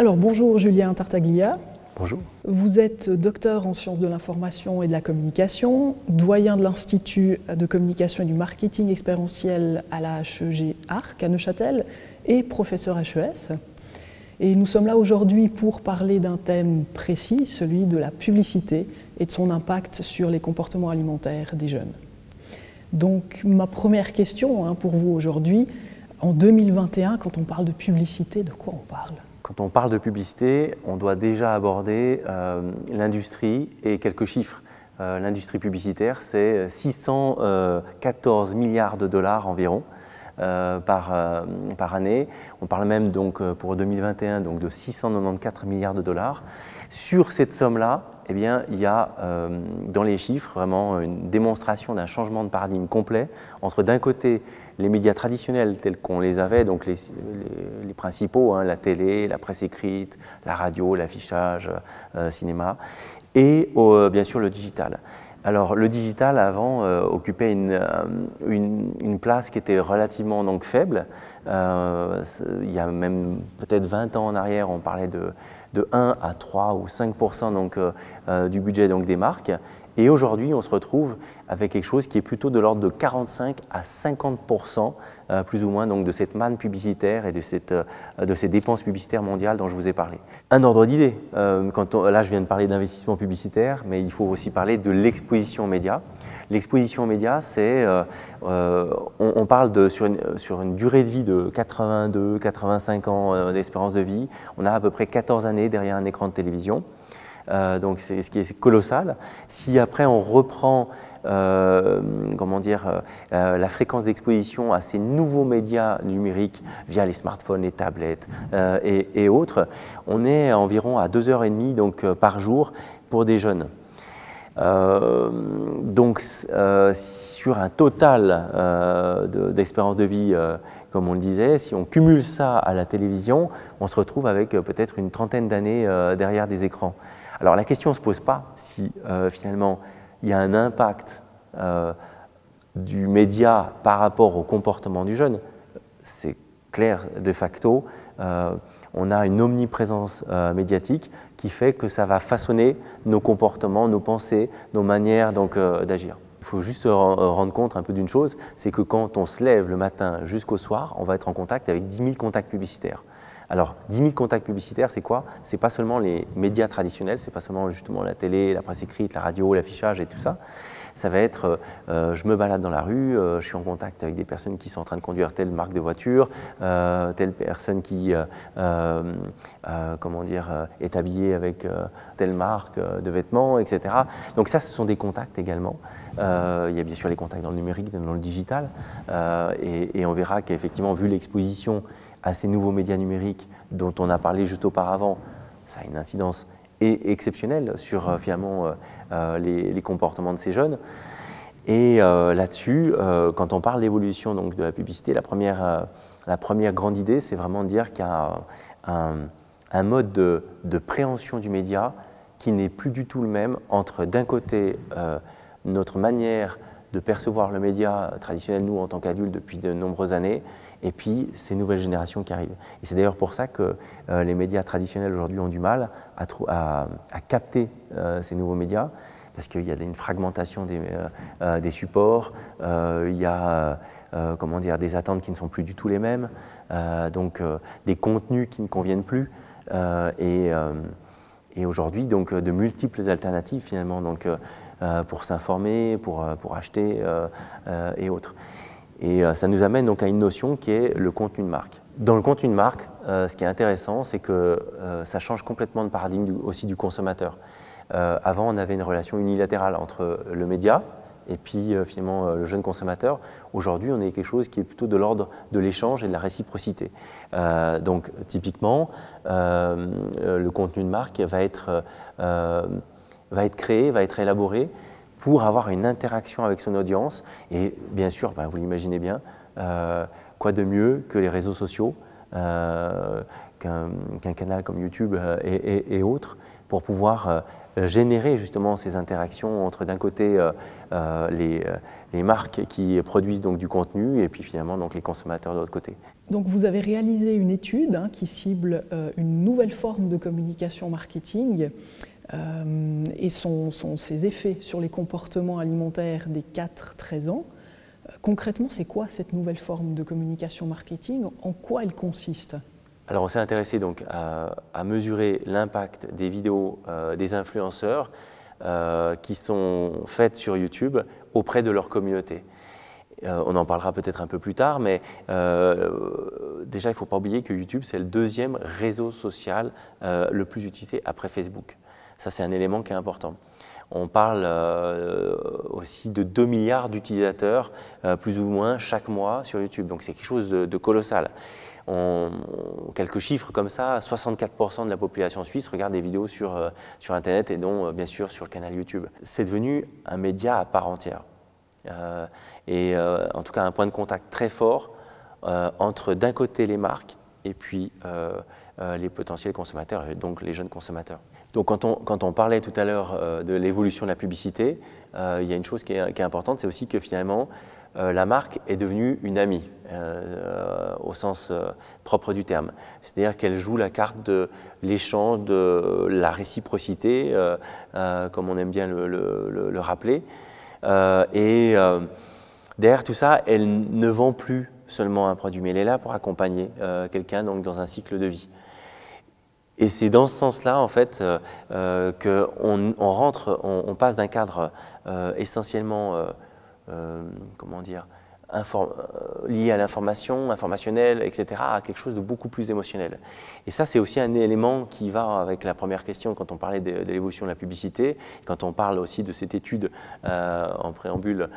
Alors bonjour Julien Tartaglia. Bonjour. Vous êtes docteur en sciences de l'information et de la communication, doyen de l'Institut de communication et du marketing expérientiel à la HEG ARC à Neuchâtel et professeur HES. Et nous sommes là aujourd'hui pour parler d'un thème précis, celui de la publicité et de son impact sur les comportements alimentaires des jeunes. Donc ma première question hein, pour vous aujourd'hui, en 2021, quand on parle de publicité, de quoi on parle quand on parle de publicité, on doit déjà aborder euh, l'industrie et quelques chiffres. Euh, l'industrie publicitaire, c'est 614 euh, milliards de dollars environ. par, par, année. On parle même donc pour 2021 donc de 694 milliards de dollars. Sur cette somme-là, eh bien, il y a dans les chiffres vraiment une démonstration d'un changement de paradigme complet entre d'un côté les médias traditionnels tels qu'on les avait, donc les, principaux, hein, la télé, la presse écrite, la radio, l'affichage, euh, cinéma, et euh, bien sûr le digital. Alors le digital avant euh, occupait une, place qui était relativement donc faible. il y a même peut-être 20 ans en arrière, on parlait de, 1 à 3 ou 5 donc, du budget donc, des marques. Et aujourd'hui, on se retrouve avec quelque chose qui est plutôt de l'ordre de 45 à 50 euh, plus ou moins donc de cette manne publicitaire et euh, de, ces dépenses publicitaires mondiales dont je vous ai parlé. Un ordre d'idée. Euh, là, je viens de parler d'investissement publicitaire, mais il faut aussi parler de l'exposition aux médias. L'exposition aux médias, c'est on, parle de sur une, sur une durée de vie de 82, 85 ans d'espérance de vie. On a à peu près 14 années derrière un écran de télévision. Euh, donc c'est ce qui est colossal. Si après on reprend euh, comment dire, euh, la fréquence d'exposition à ces nouveaux médias numériques via les smartphones, les tablettes et, autres, on est environ à 2h30 par jour pour des jeunes. donc sur un total d'espérance de, vie, comme on le disait, si on cumule ça à la télévision, on se retrouve avec peut-être une trentaine d'années derrière des écrans. Alors la question ne se pose pas si euh, finalement il y a un impact euh, du média par rapport au comportement du jeune. C'est clair de facto. Euh, on a une omniprésence médiatique qui fait que ça va façonner nos comportements, nos pensées, nos manières donc d'agir. Il faut juste rendre compte un peu d'une chose, c'est que quand on se lève le matin jusqu'au soir, on va être en contact avec 10 000 contacts publicitaires. Alors, 10 000 contacts publicitaires, c'est quoi C'est pas seulement les médias traditionnels, c'est pas seulement justement la télé, la presse écrite, la radio, l'affichage et tout ça. Ça va être, euh, euh, je me balade dans la rue, euh, je suis en contact avec des personnes qui sont en train de conduire telle marque de voiture, telle personne qui, comment dire, est habillée avec telle marque de vêtements, etc. Donc ça, ce sont des contacts également. il y a bien sûr les contacts dans le numérique, dans le digital, et, et on verra qu'effectivement, vu l'exposition à ces nouveaux médias numériques dont on a parlé juste auparavant, ça a une incidence exceptionnelle sur euh, finalement euh, euh, les, comportements de ces jeunes. Et là-dessus, quand on parle d'évolution donc de la publicité, la première, la première grande idée, c'est vraiment de dire qu'il y a un, mode de, préhension du média qui n'est plus du tout le même entre d'un côté notre manière de percevoir le média traditionnel, nous, en tant qu'adultes, depuis de nombreuses années, et puis ces nouvelles générations qui arrivent. Et c'est d'ailleurs pour ça que euh, les médias traditionnels aujourd'hui ont du mal à, à, capter euh, ces nouveaux médias, parce qu'il y a une fragmentation des, euh, des supports, il y a comment dire, des attentes qui ne sont plus du tout les mêmes, donc des contenus qui ne conviennent plus. et et aujourd'hui, donc, de multiples alternatives finalement. Donc, euh, pour s'informer, pour, euh, pour acheter euh, et autres. Et ça nous amène donc à une notion qui est le contenu de marque. Dans le contenu de marque, ce qui est intéressant, c'est que ça change complètement de paradigme aussi du consommateur. avant, on avait une relation unilatérale entre le média, et puis finalement le jeune consommateur. Aujourd'hui, on est quelque chose qui est plutôt de l'ordre de l'échange et de la réciprocité. donc typiquement, le contenu de marque va être va être créé, va être élaboré pour avoir une interaction avec son audience. Et bien sûr, bah, vous l'imaginez bien, euh, quoi de mieux que les réseaux sociaux, euh, qu'un canal comme YouTube euh, et, autres, pour pouvoir générer justement ces interactions entre d'un côté les, marques qui produisent donc du contenu et puis finalement donc les consommateurs de l'autre côté. Donc vous avez réalisé une étude hein, qui cible une nouvelle forme de communication marketing euh, et ses effets sur les comportements alimentaires des 4-13 ans. Euh, concrètement, c'est quoi cette nouvelle forme de communication marketing En quoi elle consiste Alors, on s'est intéressé donc à, mesurer l'impact des vidéos euh, des influenceurs qui sont faites sur YouTube auprès de leur communauté. on en parlera peut-être un peu plus tard, mais déjà, il ne faut pas oublier que YouTube, c'est le deuxième réseau social le plus utilisé après Facebook. Ça, c'est un élément qui est important. On parle euh, aussi de 2 milliards d'utilisateurs, euh, plus ou moins, chaque mois sur YouTube. Donc c'est quelque chose de, colossal. quelques chiffres comme ça, 64% de la population suisse regarde des vidéos sur, euh, sur Internet et non, bien sûr, sur le canal YouTube. C'est devenu un média à part entière. et en tout cas, un point de contact très fort entre, d'un côté, les marques et puis les potentiels consommateurs, et donc les jeunes consommateurs. Donc quand on, parlait tout à l'heure euh, de l'évolution de la publicité, euh, il y a une chose qui est, importante, c'est aussi que finalement, euh, la marque est devenue une amie, au sens propre du terme. C'est-à-dire qu'elle joue la carte de l'échange, de la réciprocité, comme on aime bien le, le rappeler. et derrière tout ça, elle ne vend plus seulement un produit, mais elle est là pour accompagner quelqu'un dans un cycle de vie. Et c'est dans ce sens-là, en fait, euh, euh, qu'on on rentre, on, passe d'un cadre euh, essentiellement, comment dire, lié à l'information, informationnelle, etc., à quelque chose de beaucoup plus émotionnel. Et ça, c'est aussi un élément qui va avec la première question quand on parlait de, l'évolution de la publicité, quand on parle aussi de cette étude en préambule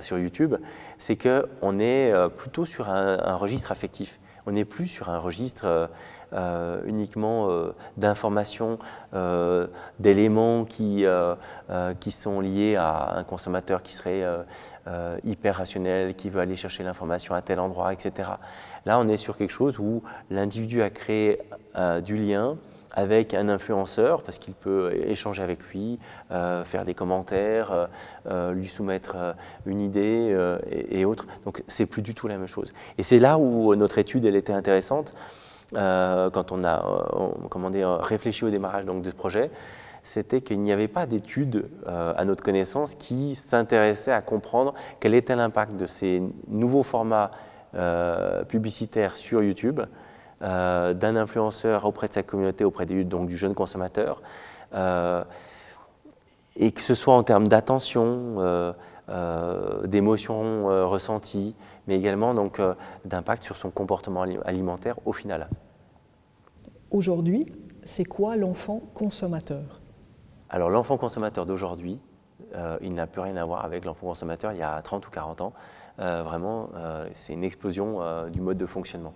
sur YouTube, c'est qu'on est plutôt sur un registre affectif on n'est plus sur un registre euh, uniquement euh, d'informations, euh, d'éléments qui, sont liés à un consommateur qui serait hyper rationnel, qui veut aller chercher l'information à tel endroit, etc. Là, on est sur quelque chose où l'individu a créé du lien avec un influenceur, parce qu'il peut échanger avec lui, faire des commentaires, lui soumettre une idée et, et autres. Donc, c'est plus du tout la même chose. Et c'est là où notre étude, elle était intéressante. Euh, quand on a euh, comment dire, réfléchi au démarrage donc, de ce projet, c'était qu'il n'y avait pas d'études, euh, à notre connaissance, qui s'intéressaient à comprendre quel était l'impact de ces nouveaux formats publicitaires sur YouTube, d'un influenceur auprès de sa communauté, auprès donc, du jeune consommateur, et que ce soit en termes d'attention, d'émotions ressenties, mais également donc euh, d'impact sur son comportement alimentaire au final. Aujourd'hui, c'est quoi l'enfant consommateur Alors l'enfant consommateur d'aujourd'hui, euh, il n'a plus rien à voir avec l'enfant consommateur il y a 30 ou 40 ans. Euh, vraiment, c'est une explosion du mode de fonctionnement.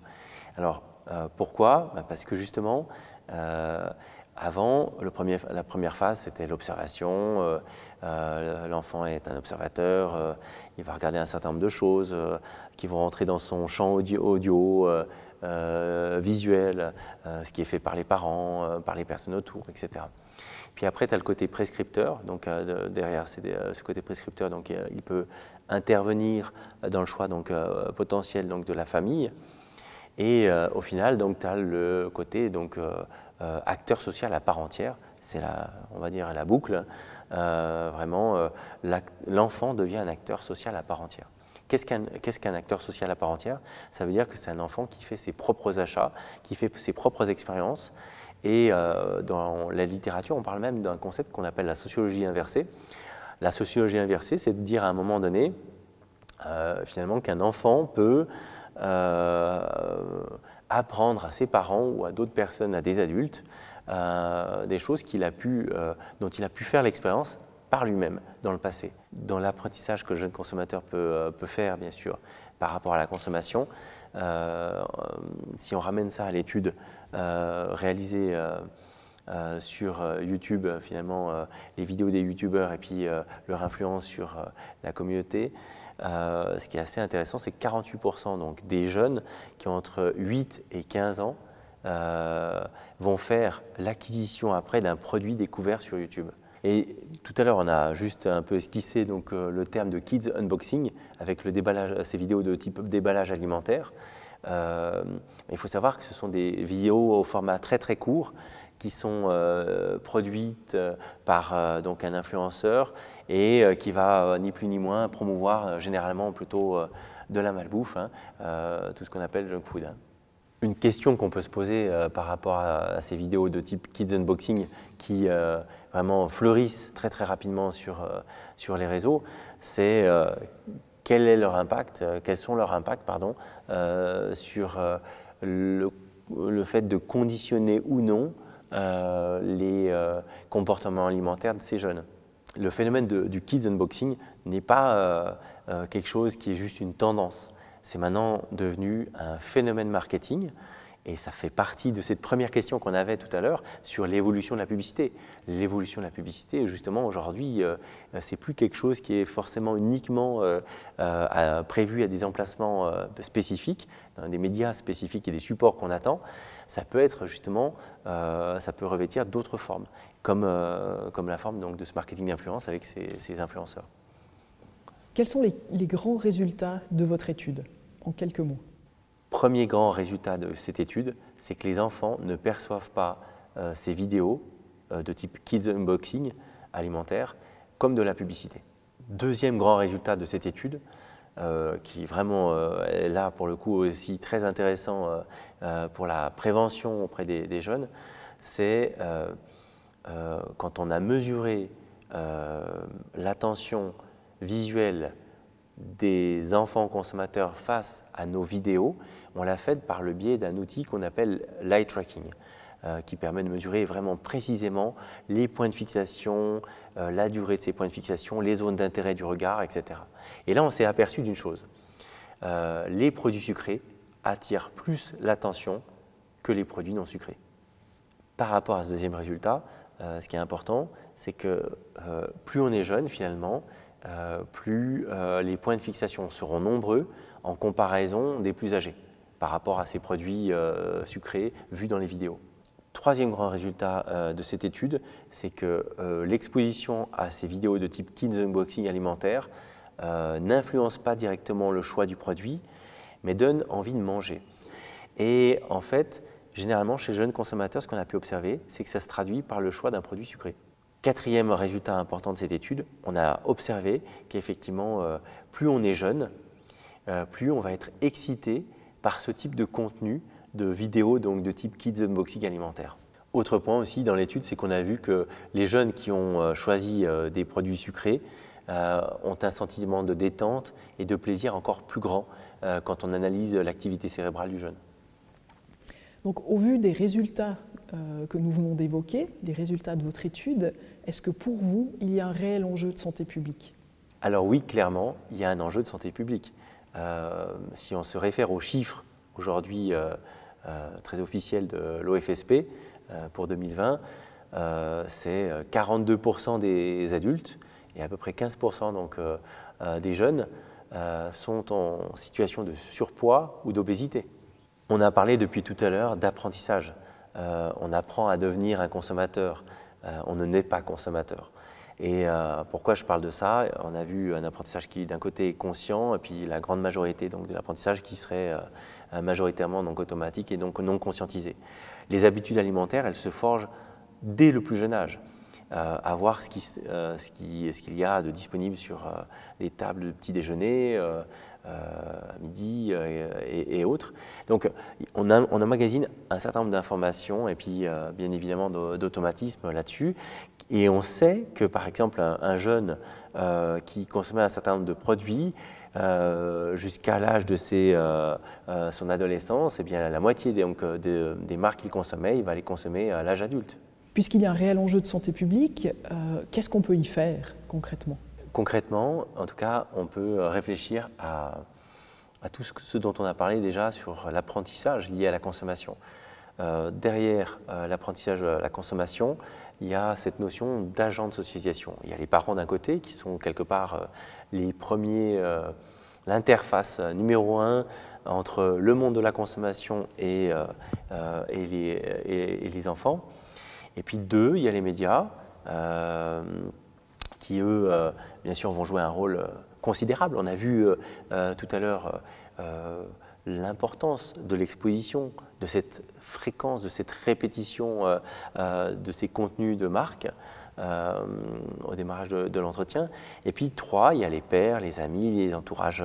Alors euh, pourquoi ben, Parce que justement, euh, avant, la première phase, c'était l'observation. Euh, l'enfant est un observateur, il va regarder un certain nombre de choses qui vont rentrer dans son champ audio, visuel, ce qui est fait par les parents, par les personnes autour, etc. Puis après, tu as le côté prescripteur. Donc derrière ce côté prescripteur, donc, il peut intervenir dans le choix potentiel de la famille. Et euh, au final, donc, tu as le côté donc, euh, euh, acteur social à part entière, c'est la, on va dire, la boucle. vraiment, l'enfant devient un acteur social à part entière. Qu'est-ce qu'un, acteur social à part entière Ça veut dire que c'est un enfant qui fait ses propres achats, qui fait ses propres expériences. Et dans la littérature, on parle même d'un concept qu'on appelle la sociologie inversée. La sociologie inversée, c'est de dire à un moment donné, finalement, qu'un enfant peut euh, apprendre à ses parents ou à d'autres personnes, à des adultes, euh, des choses qu'il a pu, euh, dont il a pu faire l'expérience par lui-même dans le passé. Dans l'apprentissage que le jeune consommateur peut, peut, faire, bien sûr, par rapport à la consommation, si on ramène ça à l'étude réalisée euh, sur euh, YouTube, euh, finalement, les vidéos des YouTubeurs et puis leur influence sur la communauté. ce qui est assez intéressant, c'est que 48% des jeunes qui ont entre 8 et 15 ans vont faire l'acquisition après d'un produit découvert sur YouTube. Et tout à l'heure, on a juste un peu esquissé donc, le terme de Kids Unboxing avec le déballage, ces vidéos de type déballage alimentaire. il faut savoir que ce sont des vidéos au format très très court qui sont euh, produites euh, par euh, donc un influenceur et qui va ni plus ni moins promouvoir généralement plutôt de la malbouffe, hein, tout ce qu'on appelle junk food. Hein. Une question qu'on peut se poser par rapport à, ces vidéos de type Kids Unboxing qui vraiment fleurissent très très rapidement sur, sur les réseaux, c'est quel est leur impact, quels sont leurs impacts pardon, sur le, le, fait de conditionner ou non euh, les euh, comportements alimentaires de ces jeunes. Le phénomène du kids unboxing n'est pas euh, quelque chose qui est juste une tendance. C'est maintenant devenu un phénomène marketing et ça fait partie de cette première question qu'on avait tout à l'heure sur l'évolution de la publicité. L'évolution de la publicité, justement, aujourd'hui, ce c'est plus quelque chose qui est forcément uniquement prévu à des emplacements spécifiques, dans des médias spécifiques et des supports qu'on attend, ça peut être justement, euh, ça peut revêtir d'autres formes, comme, euh, comme la forme donc, de ce marketing d'influence avec ces, influenceurs. Quels sont les, grands résultats de votre étude, en quelques mots Premier grand résultat de cette étude, c'est que les enfants ne perçoivent pas euh, ces vidéos de type kids unboxing alimentaire comme de la publicité. Deuxième grand résultat de cette étude, euh, qui vraiment euh, là pour le coup aussi très intéressant euh, pour la prévention auprès des, jeunes, c'est quand on a mesuré l'attention visuelle des enfants consommateurs face à nos vidéos, on l'a fait par le biais d'un outil qu'on appelle light tracking. Euh, qui permet de mesurer vraiment précisément les points de fixation, euh, la durée de ces points de fixation, les zones d'intérêt du regard, etc. Et là, on s'est aperçu d'une chose. Euh, les produits sucrés attirent plus l'attention que les produits non sucrés. Par rapport à ce deuxième résultat, ce qui est important, c'est que plus on est jeune finalement, plus les points de fixation seront nombreux en comparaison des plus âgés par rapport à ces produits sucrés vus dans les vidéos. Troisième grand résultat euh, de cette étude, c'est que euh, l'exposition à ces vidéos de type Kids Unboxing alimentaire euh, n'influence pas directement le choix du produit, mais donne envie de manger. Et en fait, généralement, chez jeunes consommateurs, ce qu'on a pu observer, c'est que ça se traduit par le choix d'un produit sucré. Quatrième résultat important de cette étude, on a observé qu'effectivement, plus on est jeune, plus on va être excité par ce type de contenu de vidéos donc de type Kids Unboxing alimentaire. Autre point aussi dans l'étude, c'est qu'on a vu que les jeunes qui ont euh, choisi euh, des produits sucrés euh, ont un sentiment de détente et de plaisir encore plus grand quand on analyse l'activité cérébrale du jeune. Donc au vu des résultats que nous venons d'évoquer, des résultats de votre étude, est-ce que pour vous, il y a un réel enjeu de santé publique Alors oui, clairement, il y a un enjeu de santé publique. si on se réfère aux chiffres aujourd'hui euh, très officielle de l'OFSP euh, pour 2020, euh, c'est 42% des adultes et à peu près 15% des jeunes sont en situation de surpoids ou d'obésité. On a parlé depuis tout à l'heure d'apprentissage. on apprend à devenir un consommateur. on ne naît pas consommateur. Et euh, pourquoi je parle de ça On a vu un apprentissage qui, d'un côté, est conscient, et puis la grande majorité donc, de l'apprentissage qui serait euh, majoritairement donc, automatique et donc non conscientisé. Les habitudes alimentaires, elles se forgent dès le plus jeune âge. Euh, à voir ce qui ce qui, ce qu'il y a de disponible sur les tables de petit déjeuner, euh, à midi euh, et, autres. Donc on, a, emmagasine un certain nombre d'informations et puis euh, bien évidemment d'automatisme là-dessus. Et on sait que par exemple un, jeune qui consommait un certain nombre de produits, jusqu'à l'âge de ses, son adolescence, et eh bien, la moitié donc, des marques qu'il consommait, il va les consommer à l'âge adulte. Puisqu'il y a un réel enjeu de santé publique, qu'est-ce qu'on peut y faire concrètement Concrètement, en tout cas, on peut réfléchir à, tout ce, dont on a parlé déjà sur l'apprentissage lié à la consommation. Euh, derrière euh, l'apprentissage de euh, la consommation, il y a cette notion d'agent de socialisation. Il y a les parents d'un côté qui sont quelque part les premiers, l'interface numéro un entre le monde de la consommation et les, enfants. Et puis deux, il y a les médias qui, eux, euh, bien sûr, vont jouer un rôle euh, considérable. On a vu euh, tout à l'heure l'importance de l'exposition, de cette fréquence, de cette répétition de ces contenus de marque au démarrage de, l'entretien. Et puis trois, il y a les pères, les amis, les entourages,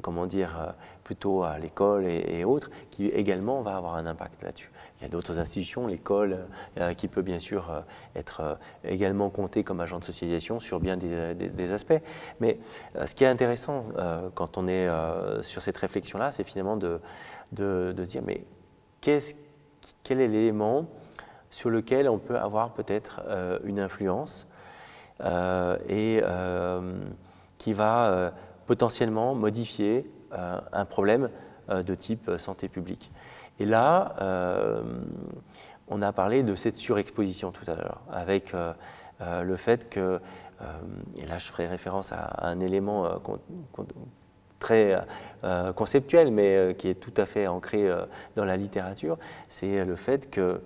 comment dire, plutôt à l'école et, et, autres, qui également va avoir un impact là-dessus. Il y a d'autres institutions, l'école, euh, qui peut bien sûr euh, être euh, également comptée comme agent de socialisation sur bien des, aspects. Mais ce qui est intéressant quand on est sur cette réflexion-là, c'est finalement de, se dire, mais quel est l'élément sur lequel on peut avoir peut-être une influence et qui va potentiellement modifier un problème de type santé publique. Et là, euh, on a parlé de cette surexposition tout à l'heure, avec euh, euh, le fait que, et là je ferai référence à, un élément très conceptuel, mais qui est tout à fait ancré dans la littérature, c'est le fait que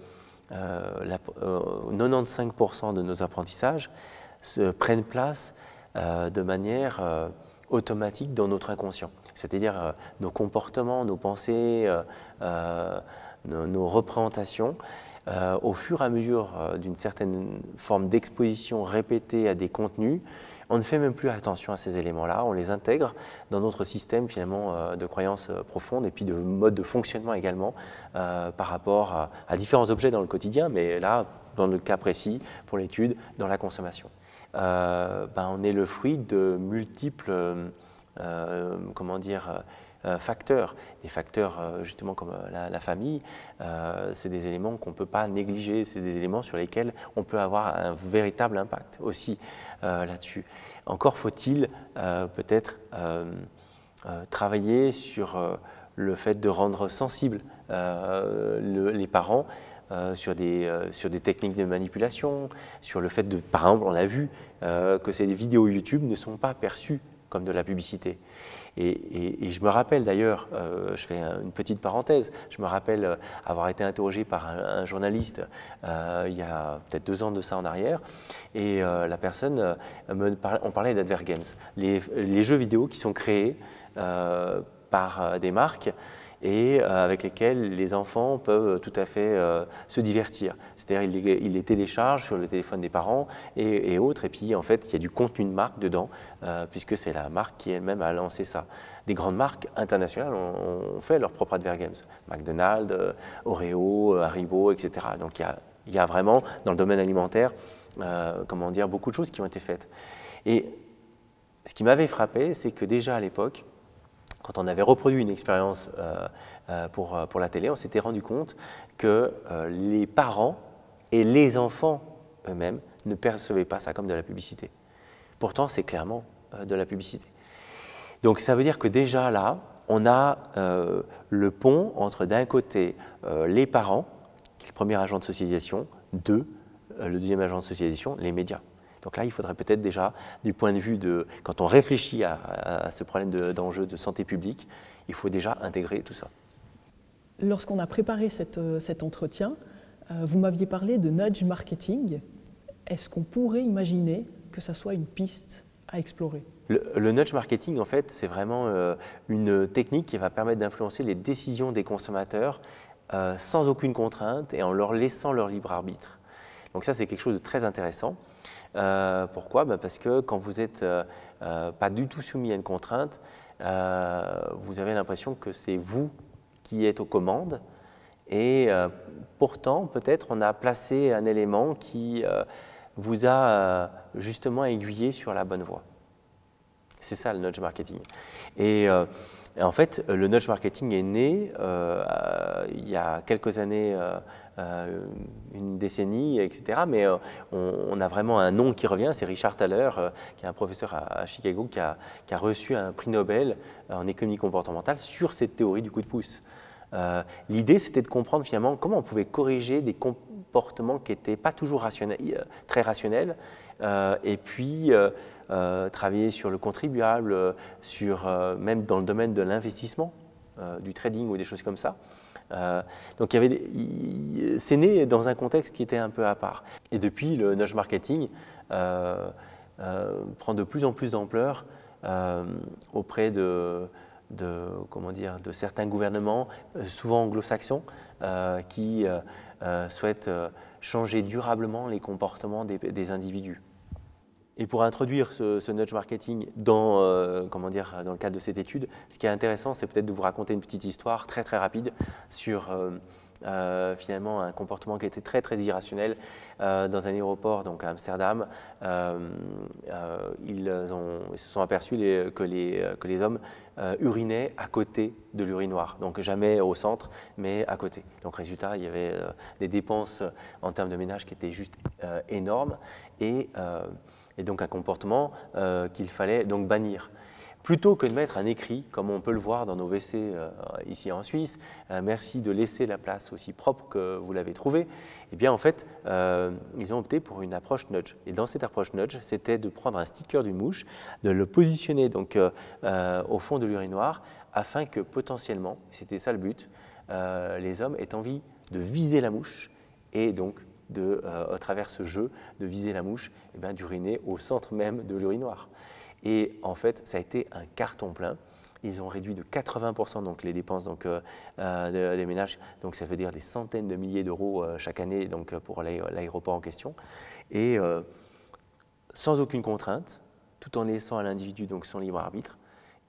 95% de nos apprentissages prennent place de manière automatique dans notre inconscient. C'est-à-dire nos comportements, nos pensées, euh, nos, représentations. Euh, au fur et à mesure euh, d'une certaine forme d'exposition répétée à des contenus, on ne fait même plus attention à ces éléments-là, on les intègre dans notre système finalement de croyances profondes et puis de mode de fonctionnement également par rapport à, différents objets dans le quotidien, mais là, dans le cas précis, pour l'étude, dans la consommation. ben, on est le fruit de multiples, comment dire, euh, facteurs, des facteurs euh, justement comme euh, la, famille, c'est des éléments qu'on ne peut pas négliger, c'est des éléments sur lesquels on peut avoir un véritable impact aussi là-dessus. Encore faut-il peut-être travailler sur le fait de rendre sensibles les parents sur, des, sur des techniques de manipulation, sur le fait de, par exemple, on l'a vu que ces vidéos YouTube ne sont pas perçues comme de la publicité. Et, je me rappelle d'ailleurs, euh, je fais une petite parenthèse, je me rappelle euh, avoir été interrogé par un, journaliste euh, il y a peut-être deux ans de ça en arrière, et la personne, me parlait, on parlait d'advergames, Games, les, jeux vidéo qui sont créés par des marques et euh, avec lesquels les enfants peuvent tout à fait euh, se divertir. C'est-à-dire ils, les téléchargent sur le téléphone des parents et, autres, et puis en fait il y a du contenu de marque dedans, euh, puisque c'est la marque qui elle-même a lancé ça. Des grandes marques internationales ont, fait leur propre advert games, McDonald's, Oreo, Haribo, etc. Donc il y a vraiment, dans le domaine alimentaire, comment dire, beaucoup de choses qui ont été faites. Et ce qui m'avait frappé, c'est que déjà à l'époque, quand on avait reproduit une expérience euh, euh, pour, euh, pour la télé, on s'était rendu compte que les parents et les enfants eux-mêmes ne percevaient pas ça comme de la publicité. Pourtant, c'est clairement de la publicité. Donc ça veut dire que déjà là, on a le pont entre d'un côté les parents, qui le premier agent de socialisation, deux, le deuxième agent de socialisation, les médias. Donc là, il faudrait peut-être déjà, du point de vue de, quand on réfléchit à, ce problème d'enjeu de, santé publique, il faut déjà intégrer tout ça. Lorsqu'on a préparé euh, cet entretien, euh, vous m'aviez parlé de nudge marketing. Est-ce qu'on pourrait imaginer que ça soit une piste à explorer le, nudge marketing, en fait, c'est vraiment euh, une technique qui va permettre d'influencer les décisions des consommateurs sans aucune contrainte et en leur laissant leur libre arbitre. Donc ça, c'est quelque chose de très intéressant. Euh, pourquoi ben, Parce que quand vous n'êtes euh, euh, pas du tout soumis à une contrainte, vous avez l'impression que c'est vous qui êtes aux commandes. Et pourtant, peut-être, on a placé un élément qui vous a justement aiguillé sur la bonne voie. C'est ça le nudge marketing. Euh, et, en fait, le nudge marketing est né euh, il y a quelques années, euh, une décennie, etc. Mais on, a vraiment un nom qui revient, c'est Richard Thaler, qui est un professeur à, Chicago, qui a, reçu un prix Nobel en économie comportementale sur cette théorie du coup de pouce. L'idée, c'était de comprendre finalement comment on pouvait corriger des comportements qui n'étaient pas toujours très rationnels, et puis euh, travailler sur le contribuable, euh, sur, euh, même dans le domaine de l'investissement, du trading ou des choses comme ça. donc c'est né dans un contexte qui était un peu à part. Et depuis, le nudge marketing prend de plus en plus d'ampleur auprès de, de certains gouvernements, souvent anglo-saxons, qui souhaitent changer durablement les comportements des individus. Et pour introduire ce, ce nudge marketing dans, euh, comment dire, dans le cadre de cette étude, ce qui est intéressant, c'est peut-être de vous raconter une petite histoire très très rapide sur euh, euh, finalement un comportement qui était très très irrationnel dans un aéroport donc à Amsterdam. ils, se sont aperçus que, les, que les hommes urinaient à côté de l'urinoir, donc jamais au centre, mais à côté. Donc résultat, il y avait des dépenses en termes de ménage qui étaient juste énormes et et donc un comportement euh, qu'il fallait donc bannir. Plutôt que de mettre un écrit, comme on peut le voir dans nos WC euh, ici en Suisse, euh, merci de laisser la place aussi propre que vous l'avez trouvée, eh bien en fait, ils ont opté pour une approche nudge. Et dans cette approche nudge, c'était de prendre un sticker d'une mouche, de le positionner donc au fond de l'urinoir, afin que potentiellement, c'était ça le but, les hommes aient envie de viser la mouche et donc de, à euh, travers ce jeu de viser la mouche, eh ben, d'uriner au centre même de l'urinoir. Et en fait, ça a été un carton plein. Ils ont réduit de 80% donc les dépenses donc, euh, euh, des ménages, donc ça veut dire des centaines de milliers d'euros chaque année donc, pour l'aéroport en question. Et sans aucune contrainte, tout en laissant à l'individu son libre arbitre.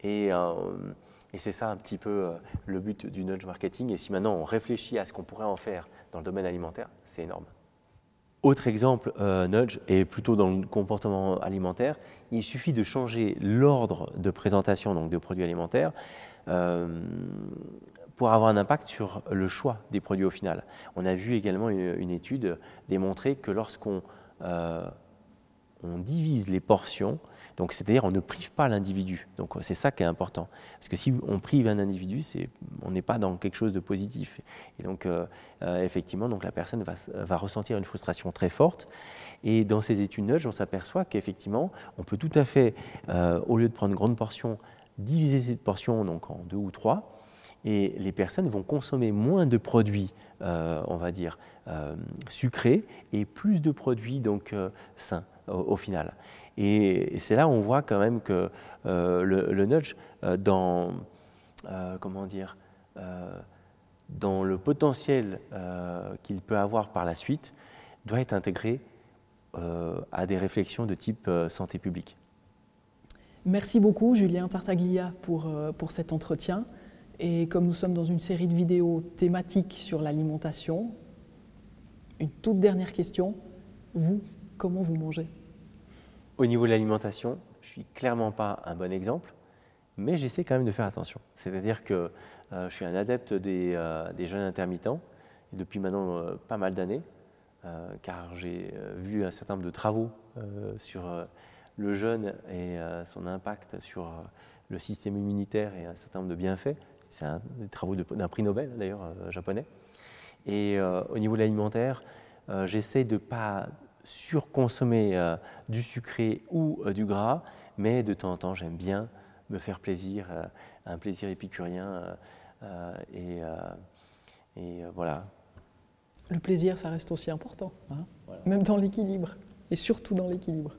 Et, et c'est ça un petit peu le but du nudge marketing. Et si maintenant on réfléchit à ce qu'on pourrait en faire dans le domaine alimentaire, c'est énorme. Autre exemple, euh, Nudge est plutôt dans le comportement alimentaire. Il suffit de changer l'ordre de présentation donc de produits alimentaires euh, pour avoir un impact sur le choix des produits au final. On a vu également une, étude démontrer que lorsqu'on euh, on divise les portions, donc c'est-à-dire on ne prive pas l'individu. Donc euh, c'est ça qui est important, parce que si on prive un individu, c'est, on n'est pas dans quelque chose de positif. Et donc euh, euh, effectivement, donc la personne va, ressentir une frustration très forte. Et dans ces études nudge, on s'aperçoit qu'effectivement, on peut tout à fait, au lieu de prendre une grande portion, diviser cette portion donc en deux ou trois et les personnes vont consommer moins de produits, on va dire, sucrés et plus de produits donc sains au, final. Et, c'est là où on voit quand même que euh, le, nudge, euh, dans, euh, comment dire, dans le potentiel qu'il peut avoir par la suite, doit être intégré à des réflexions de type santé publique. Merci beaucoup Julien Tartaglia pour, pour cet entretien. Et comme nous sommes dans une série de vidéos thématiques sur l'alimentation, une toute dernière question. Vous, comment vous mangez Au niveau de l'alimentation, je suis clairement pas un bon exemple, mais j'essaie quand même de faire attention. C'est-à-dire que euh, je suis un adepte des, jeunes jeûnes intermittents depuis maintenant euh, pas mal d'années, euh, car j'ai vu un certain nombre de travaux sur le jeûne et son impact sur le système immunitaire et un certain nombre de bienfaits. C'est un des travaux d'un prix Nobel d'ailleurs japonais. Et au niveau de l'alimentaire, j'essaie de ne pas surconsommer euh, du sucré ou euh, du gras, mais de temps en temps, j'aime bien me faire plaisir, euh, un plaisir épicurien. et, voilà. Le plaisir, ça reste aussi important, hein, même dans l'équilibre, et surtout dans l'équilibre.